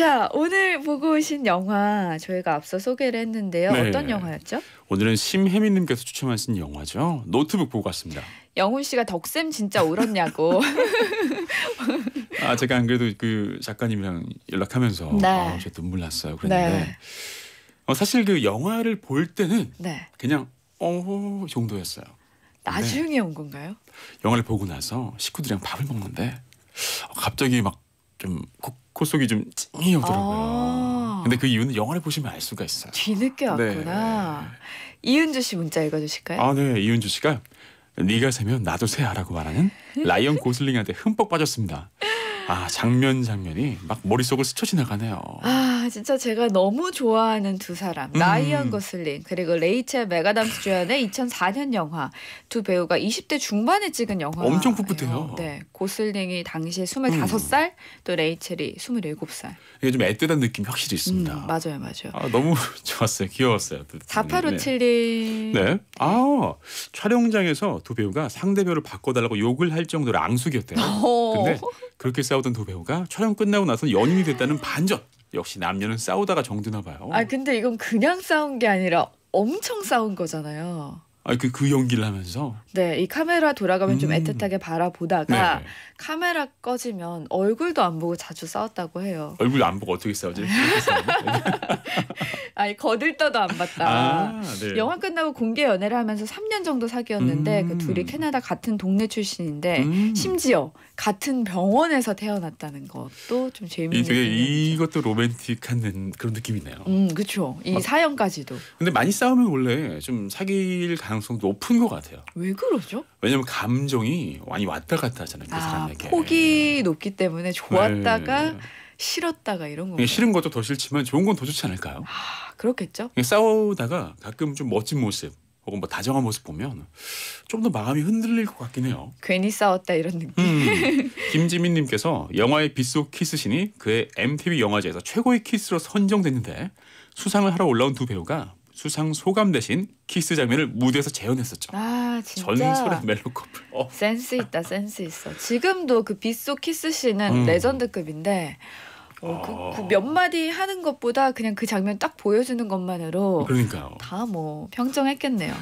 자, 오늘 보고 오신 영화 저희가 앞서 소개를 했는데요. 네. 어떤 영화였죠? 오늘은 심혜민 님께서 추천하신 영화죠. 노트북 보고 갔습니다. 영훈 씨가 덕쌤 진짜 울었냐고. 아, 제가 안 그래도 그 작가님이랑 연락하면서 네. 아, 저 눈물 났어요. 그랬데 네. 어, 사실 그 영화를 볼 때는 네. 그냥 어 정도였어요. 나중에 온 건가요? 영화를 보고 나서 식구들이랑 밥을 먹는데 어, 갑자기 막좀 코 속이 좀 찡이 오더라고요. 아 근데 그 이유는 영화를 보시면 알 수가 있어요. 뒤늦게 네. 왔구나. 네. 이은주 씨 문자 읽어주실까요? 아 네, 이은주 씨가 네가 세면 나도 세야라고 말하는 라이언 고슬링한테 흠뻑 빠졌습니다. 아 장면 장면이 막 머릿속을 스쳐 지나가네요. 아아 진짜 제가 너무 좋아하는 두 사람 라이언 음. 고슬링 그리고 레이첼 메가담스 주연의 2004년 영화 두 배우가 20대 중반에 찍은 영화 엄청 풋풋해요. 네, 고슬링이 당시에 25살 음. 또 레이첼이 27살. 이게 좀 애틋한 느낌이 확실히 음, 있습니다. 음, 맞아요, 맞아요. 아, 너무 좋았어요, 귀여웠어요. 4857님. 네. 네. 아 촬영장에서 두 배우가 상대별을 바꿔달라고 욕을 할 정도로 앙숙이었대요. 오. 어. 근데 그렇게 싸우던 두 배우가 촬영 끝나고 나서 연인이 됐다는 반전. 역시 남녀는 싸우다가 정드나 봐요. 아 근데 이건 그냥 싸운 게 아니라 엄청 싸운 거잖아요. 아그그 그 연기를 하면서 네 이 카메라 돌아가면 음. 좀 애틋하게 바라보다가 네. 카메라 꺼지면 얼굴도 안 보고 자주 싸웠다고 해요. 얼굴 안 보고 어떻게 싸우지? 아니 거들떠도 안 봤다. 아, 네. 영화 끝나고 공개 연애를 하면서 3년 정도 사귀었는데 그 음. 그 둘이 캐나다 같은 동네 출신인데 음. 심지어 같은 병원에서 태어났다는 것도 좀 재미있는. 되게 이것도 로맨틱한 그런 느낌이네요. 음 그렇죠. 이 아, 사연까지도. 근데 많이 싸우면 원래 좀 사귈 가 가능성 높은 것 같아요. 왜 그러죠? 왜냐면 감정이 많이 왔다 갔다 하잖아요. 그 아, 사람에게. 폭이 높기 때문에 좋았다가 네. 싫었다가 이런 거. 싫은 것도 더 싫지만 좋은 건 더 좋지 않을까요? 아, 그렇겠죠. 싸우다가 가끔 좀 멋진 모습 혹은 뭐 다정한 모습 보면 좀 더 마음이 흔들릴 것 같긴 해요. 괜히 싸웠다 이런 느낌. 음, 김지민님께서 영화의 빗속 키스신이 그의 MTV 영화제에서 최고의 키스로 선정됐는데 수상을 하러 올라온 두 배우가 수상 소감 대신 키스 장면을 무대에서 재현했었죠. 아 진짜 전설의 멜로 커플. 어. 센스 있다, 센스 있어. 지금도 그 빗속 키스 씬은 음. 레전드급인데. 어, 그, 아. 그, 몇 마디 하는 것보다 그냥 그 장면 딱 보여주는 것만으로 그러니까요. 다뭐 평정했겠네요.